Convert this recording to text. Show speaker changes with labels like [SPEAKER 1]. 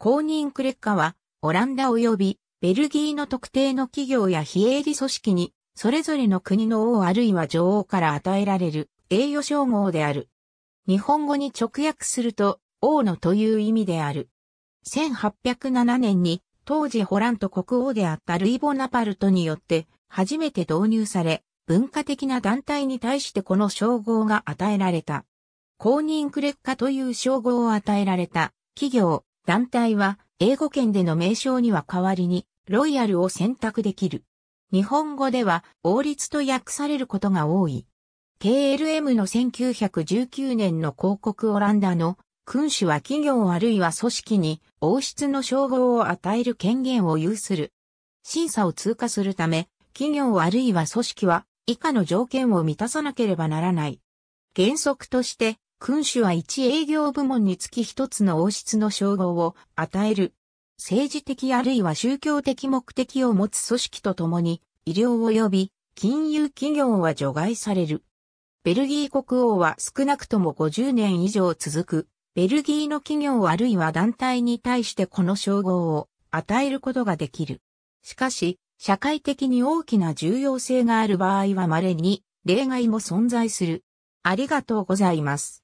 [SPEAKER 1] 公認クレッカは、オランダ及
[SPEAKER 2] びベルギーの特定の企業や非営利組織に、それぞれの国の王あるいは女王から与えられる栄誉称号である。日本語に直訳すると、王のという意味である。1807年に、当時ホラント国王であったルイ・ボナパルトによって、初めて導入され、文化的な団体に対してこの称号が与えられた。公認クレッカという称号を与えられた企業、団体は英語圏での名称には代わりにロイヤルを選択できる。日本語では王立と訳されることが多い。KLM の1919年の広告オランダの君主は企業あるいは組織に王室の称号を与える権限を有する。審査を通過するため、企業あるいは組織は以下の条件を満たさなければならない。原則として君主は一営業部門につき一つの王室の称号を与える。政治的あるいは宗教的目的を持つ組織とともに、医療及び金融企業は除外される。ベルギー国王は少なくとも50年以上続く、ベルギーの企業あるいは団体に対してこの称号を与えることができる。しかし、社会的に大きな重要性がある場合は稀に
[SPEAKER 1] 例外も存在する。ありがとうございます。